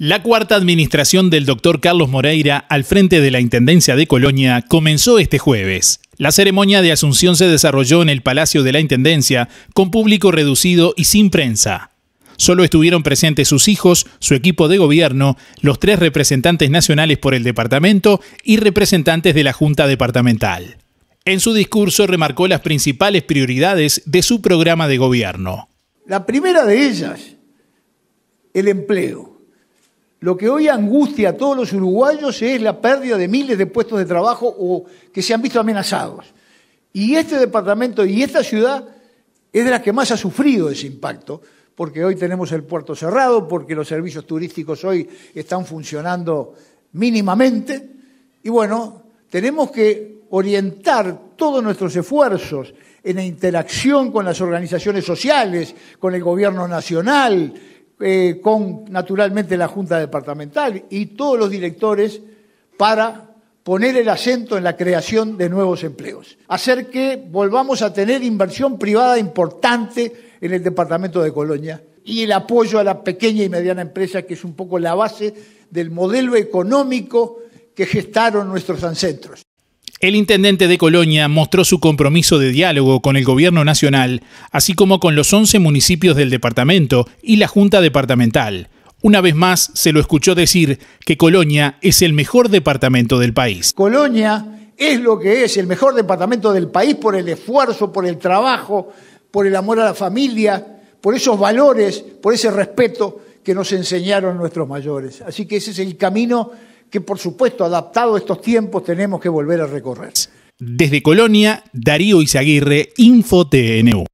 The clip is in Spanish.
La cuarta administración del doctor Carlos Moreira al frente de la Intendencia de Colonia comenzó este jueves. La ceremonia de asunción se desarrolló en el Palacio de la Intendencia con público reducido y sin prensa. Solo estuvieron presentes sus hijos, su equipo de gobierno, los tres representantes nacionales por el departamento y representantes de la Junta Departamental. En su discurso remarcó las principales prioridades de su programa de gobierno. La primera de ellas, el empleo lo que hoy angustia a todos los uruguayos es la pérdida de miles de puestos de trabajo o que se han visto amenazados. Y este departamento y esta ciudad es de las que más ha sufrido ese impacto, porque hoy tenemos el puerto cerrado, porque los servicios turísticos hoy están funcionando mínimamente. Y bueno, tenemos que orientar todos nuestros esfuerzos en la interacción con las organizaciones sociales, con el gobierno nacional, eh, con naturalmente la Junta Departamental y todos los directores para poner el acento en la creación de nuevos empleos, hacer que volvamos a tener inversión privada importante en el departamento de Colonia y el apoyo a la pequeña y mediana empresa, que es un poco la base del modelo económico que gestaron nuestros ancestros. El intendente de Colonia mostró su compromiso de diálogo con el gobierno nacional, así como con los 11 municipios del departamento y la Junta Departamental. Una vez más se lo escuchó decir que Colonia es el mejor departamento del país. Colonia es lo que es, el mejor departamento del país por el esfuerzo, por el trabajo, por el amor a la familia, por esos valores, por ese respeto que nos enseñaron nuestros mayores. Así que ese es el camino que por supuesto, adaptado a estos tiempos, tenemos que volver a recorrer. Desde Colonia, Darío Izaguirre, InfoTNU.